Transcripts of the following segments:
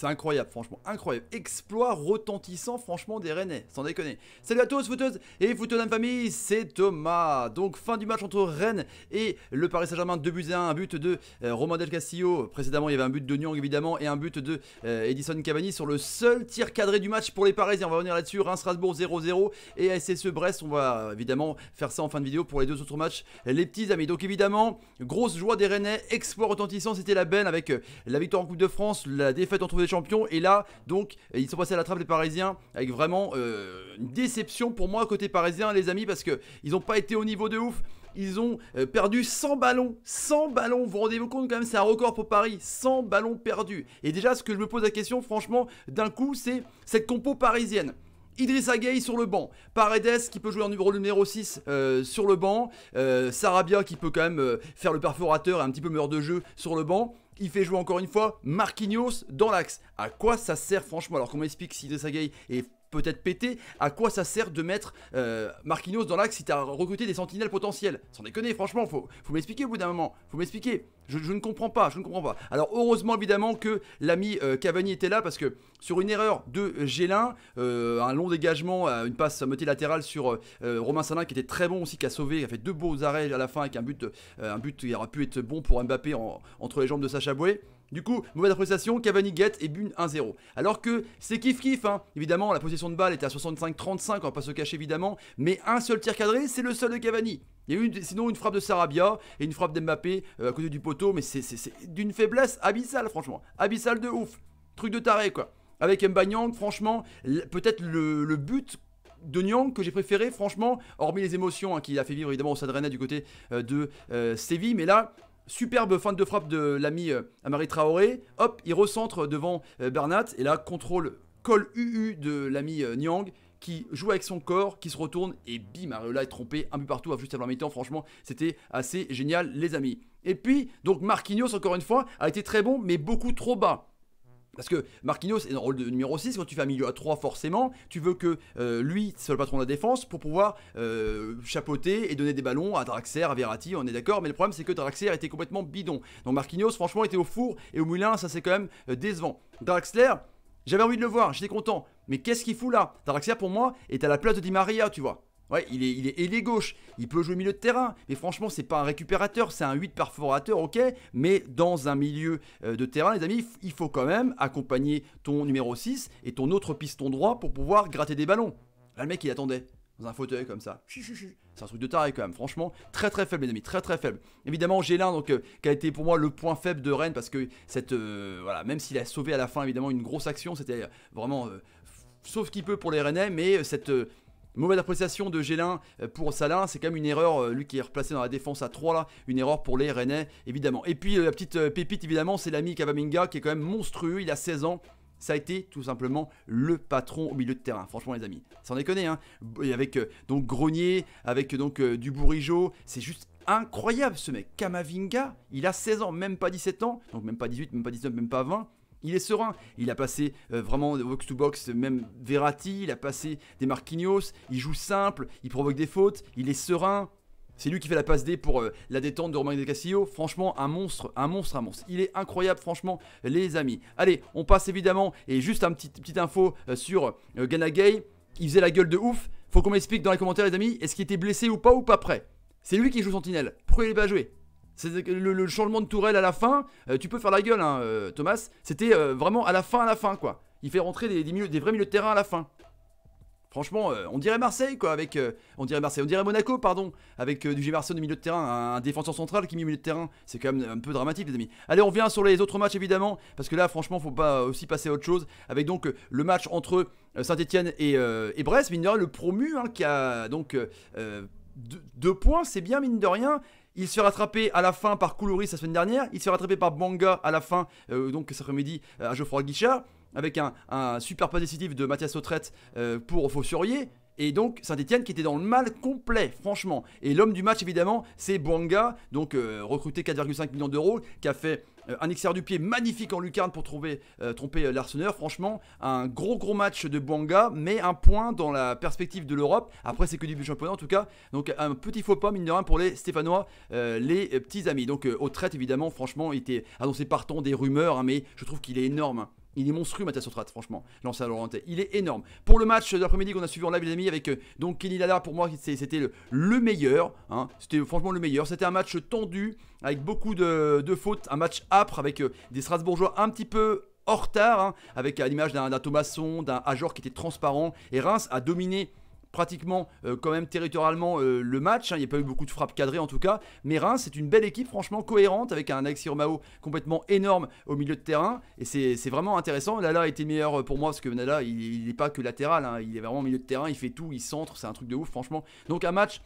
C'est incroyable, franchement, incroyable. Exploit retentissant, franchement, des Rennais, sans déconner. Salut à tous, footeuses et footeux famille, c'est Thomas. Donc, fin du match entre Rennes et le Paris Saint-Germain, 2 buts à 1, un but de euh, Romain Del Castillo. Précédemment, il y avait un but de Nyang, évidemment, et un but de euh, Edison Cavani sur le seul tir cadré du match pour les Parisiens. On va revenir là-dessus, Reims-Strasbourg 0-0 et SSE Brest. On va évidemment faire ça en fin de vidéo pour les deux autres matchs, les petits amis. Donc, évidemment, grosse joie des Rennais, exploit retentissant, c'était la benne avec euh, la victoire en Coupe de France, la défaite en les Champions. Et là, donc, ils sont passés à la trappe, des Parisiens, avec vraiment euh, une déception pour moi côté parisien, les amis, parce qu'ils n'ont pas été au niveau de ouf. Ils ont euh, perdu 100 ballons, 100 ballons, vous vous rendez-vous compte quand même, c'est un record pour Paris, 100 ballons perdus. Et déjà, ce que je me pose la question, franchement, d'un coup, c'est cette compo parisienne. Idrissa Gueye sur le banc, Paredes qui peut jouer en numéro, 6 euh, sur le banc, euh, Sarabia qui peut quand même euh, faire le perforateur et un petit peu meilleur de jeu sur le banc. Il fait jouer encore une fois Marquinhos dans l'axe. À quoi ça sert franchement Alors qu'on m'explique si Idrissa Gueye est peut-être pété, à quoi ça sert de mettre euh, Marquinhos dans l'axe si t'as recruté des sentinelles potentielles Sans déconner, franchement, faut, faut m'expliquer au bout d'un moment, faut m'expliquer. Je, ne comprends pas, je ne comprends pas. Alors heureusement évidemment que l'ami euh, Cavani était là parce que sur une erreur de Gélin, euh, un long dégagement, une passe multilatérale sur Romain Salin qui était très bon aussi, qui a sauvé, qui a fait deux beaux arrêts à la fin avec un but, un but qui aurait pu être bon pour Mbappé entre les jambes de Sacha Boué. Du coup, mauvaise appréciation, Cavani get et Bune 1-0. Alors que c'est kiff-kiff, hein. évidemment, la position de balle était à 65-35, on va pas se cacher évidemment, mais un seul tir cadré, c'est le seul de Cavani. Il y a eu sinon une frappe de Sarabia et une frappe d'Mbappé euh, à côté du poteau, mais c'est d'une faiblesse abyssale, franchement. Abyssale de ouf. Truc de taré, quoi. Avec Mbanyang, franchement, peut-être le, but de Nyang que j'ai préféré, franchement, hormis les émotions hein, qu'il a fait vivre évidemment au Sadrena du côté euh, de euh, Séville. Mais là, Superbe fin de frappe de l'ami euh, Amari Traoré. Hop, il recentre devant euh, Bernat. Et là, contrôle, col UU de l'ami euh, Nyang qui joue avec son corps, qui se retourne et bim, Areola est trompé un peu partout juste avant la mi-temps. Franchement, c'était assez génial, les amis. Et puis, donc Marquinhos, encore une fois, a été très bon, mais beaucoup trop bas. Parce que Marquinhos est dans le rôle de numéro 6, quand tu fais un milieu à 3, forcément, tu veux que euh, lui soit le patron de la défense pour pouvoir euh, chapeauter et donner des ballons à Draxler, à Verratti, on est d'accord, mais le problème c'est que Draxler était complètement bidon. Donc Marquinhos, franchement, était au four et au moulin, ça c'est quand même euh, décevant. Draxler, j'avais envie de le voir, j'étais content, mais qu'est-ce qu'il fout là Draxler, pour moi, est à la place de Di Maria, tu vois. Ouais, il est, il est gauche, il peut jouer milieu de terrain, mais franchement, c'est pas un récupérateur, c'est un 8 perforateur, ok, mais dans un milieu euh, de terrain, les amis, il faut quand même accompagner ton numéro 6 et ton autre piston droit pour pouvoir gratter des ballons. Là, le mec, il attendait dans un fauteuil comme ça. C'est un truc de taré quand même, franchement. Très très faible, les amis, très très faible. Évidemment, Gélin, donc, euh, qui a été pour moi le point faible de Rennes, parce que cette. Euh, voilà, même s'il a sauvé à la fin, évidemment, une grosse action, c'était vraiment. sauf qu'il peut pour les Rennais, mais cette Mauvaise appréciation de Gélin euh, pour Salin, c'est quand même une erreur, euh, lui qui est replacé dans la défense à 3 là, une erreur pour les Rennais évidemment. Et puis euh, la petite pépite évidemment, c'est l'ami Kavaminga qui est quand même monstrueux, il a 16 ans, ça a été tout simplement le patron au milieu de terrain. Franchement, les amis, sans déconner. Hein. avec donc Grenier, avec donc Dubourigeau, c'est juste incroyable ce mec. Kamavinga, il a 16 ans, même pas 17 ans, donc même pas 18, même pas 19, même pas 20 il est serein. Il a passé euh, vraiment de box to box, même Verratti, il a passé des Marquinhos, il joue simple, il provoque des fautes, il est serein. C'est lui qui fait la passe D pour euh, la détente de Romain de Castillo. Franchement, un monstre, un monstre, un monstre. Il est incroyable, franchement, les amis. Allez, on passe évidemment, et juste un petit, petite info euh, sur Ganagay. Il faisait la gueule de ouf. Faut qu'on m'explique dans les commentaires, les amis, est-ce qu'il était blessé ou pas ou pas prêt C'est lui qui joue Sentinelle. Pourquoi il n'est pas joué le, changement de tourelle à la fin, euh, tu peux faire la gueule, hein, euh, Thomas. C'était euh, vraiment à la fin, à la fin, quoi. Il fait rentrer des, des, des vrais milieux de terrain à la fin. Franchement, on dirait Marseille, quoi, avec... on dirait Marseille, on dirait Monaco, pardon, avec du Gémarson au milieu de terrain, un, défenseur central qui met au milieu de terrain. C'est quand même un peu dramatique, les amis. Allez, on revient sur les autres matchs, évidemment, parce que là, franchement, faut pas aussi passer à autre chose. Avec donc le match entre Saint-Etienne et, Brest, mine de le promu, hein, qui a donc... deux points, c'est bien mine de rien. Il se fait à la fin par Koulouris la semaine dernière. Il se fait par Banga à la fin, euh, donc cet après-midi, euh, à Geoffroy Guichard. Avec un, super pas décisif de Mathias Autrette euh, pour Faussurier. Et donc Saint-Etienne qui était dans le mal complet, franchement. Et l'homme du match, évidemment, c'est Bouanga, donc euh, recruté 4,5 millions d'euros, qui a fait euh, un XR du pied magnifique en lucarne pour trouver, euh, tromper l'arseneur. Franchement, un gros gros match de Buanga mais un point dans la perspective de l'Europe. Après, c'est que du championnat en tout cas. Donc un petit faux pas, mine rien, pour les Stéphanois, les petits amis. Donc au traite évidemment, franchement, il était annoncé partant des rumeurs, hein, mais je trouve qu'il est énorme. Il est monstrueux, Mathias Sotrat, franchement, l'ancien Laurentais. Il est énorme. Pour le match d'après-midi qu'on a suivi en live, les amis, avec euh, donc Kenny Lala, pour moi, c'était le, meilleur. Hein. c'était franchement le meilleur. C'était un match tendu, avec beaucoup de, fautes. Un match âpre, avec euh, des Strasbourgeois un petit peu hors retard, hein, avec l'image d'un Thomasson, d'un Ajor qui était transparent. Et Reims a dominé pratiquement euh, quand même territorialement euh, le match. Hein. il n'y a pas eu beaucoup de frappes cadrées en tout cas. Mais Reims, c'est une belle équipe, franchement cohérente, avec un Alexis Romao complètement énorme au milieu de terrain. Et c'est vraiment intéressant. Lala a été meilleur euh, pour moi parce que Lala, il n'est pas que latéral. Hein. il est vraiment au milieu de terrain. Il fait tout, il centre. C'est un truc de ouf, franchement. Donc un match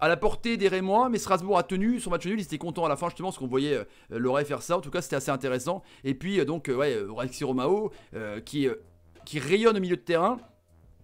à la portée des Rémois, mais Strasbourg a tenu son match nul, il était content à la fin justement parce qu'on voyait euh, faire ça, en tout cas c'était assez intéressant, et puis donc ouais, Alexis Romao qui, qui rayonne au milieu de terrain,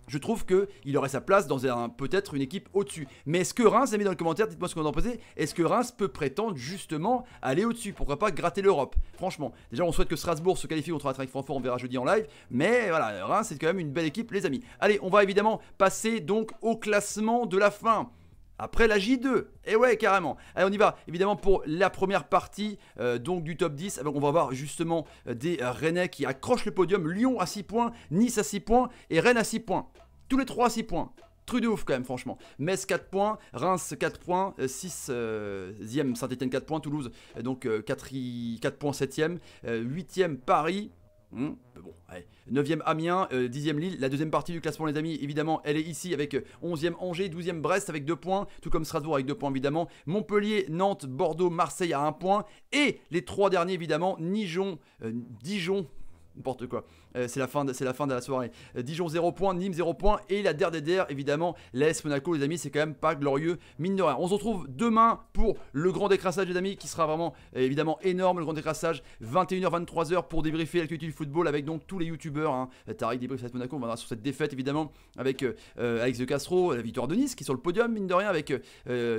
je trouve qu'il aurait sa place dans peut-être une équipe au-dessus. Mais est-ce que Reims, amis dans les commentaire, dites-moi ce qu'on en pensez, est-ce que Reims peut prétendre justement aller au-dessus Pourquoi pas gratter l'Europe Franchement, déjà on souhaite que Strasbourg se qualifie contre l'Attract Francfort, on verra jeudi en live. Mais voilà, Reims c'est quand même une belle équipe les amis. Allez, on va évidemment passer donc au classement de la fin. Après la J2, et eh ouais carrément. Allez on y va, évidemment pour la première partie euh, donc du top 10, eh ben, on va voir justement euh, des euh, Rennais qui accrochent le podium, Lyon à 6 points, Nice à 6 points et Rennes à 6 points. Tous les 3 à 6 points. Truc de ouf quand même, franchement. Metz 4 points, Reims 4 points, 6 e Saint-Etienne 4 points, Toulouse donc 4, 4 points 7 e 8 e Paris, Hmm, bon, allez. 9e Amiens, 10e euh, Lille, la deuxième partie du classement les amis, évidemment, elle est ici avec 11e euh, Angers, 12e Brest avec 2 points, tout comme Strasbourg avec 2 points évidemment, Montpellier, Nantes, Bordeaux, Marseille à 1 point, et les trois derniers évidemment, Nijon, euh, Dijon, n'importe quoi. Euh, c'est la, fin de, la fin de la soirée. Euh, Dijon 0 points, Nîmes 0 points et la der des évidemment. L'AS Monaco, les amis, c'est quand même pas glorieux, mine de rien. On se retrouve demain pour le grand décrassage, les amis, qui sera vraiment euh, évidemment énorme. Le grand décrassage, 21h, 23h pour débriefer l'actualité du football avec donc tous les youtubeurs. Hein. Tariq débrief l'AS Monaco, on verra sur cette défaite évidemment avec Alex De Castro, la victoire de Nice qui est sur le podium, mine de rien, avec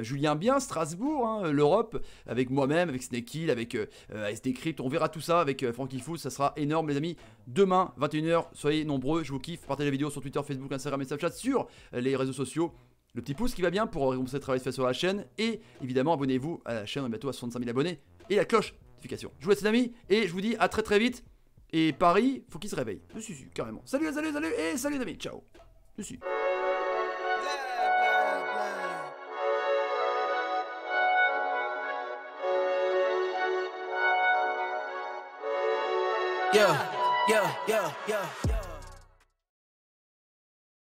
Julien Bien, Strasbourg, hein, l'Europe, avec moi-même, avec Hill, avec SD Crypt On verra tout ça avec Francky Fou, ça sera énorme, les amis. Demain, 21h, soyez nombreux, je vous kiffe. Partagez la vidéo sur Twitter, Facebook, Instagram et Snapchat, sur les réseaux sociaux le petit pouce qui va bien pour récompenser le travail fait sur la chaîne. Et évidemment, abonnez-vous à la chaîne, on est bientôt à 65 000 abonnés. Et la cloche notification. Je vous laisse les amis et je vous dis à très très vite. Et Paris, faut qu'il se réveille. Je suis, carrément. Salut, salut, salut et salut les amis. Ciao. Je suis. Yeah. yeah, yeah, yeah.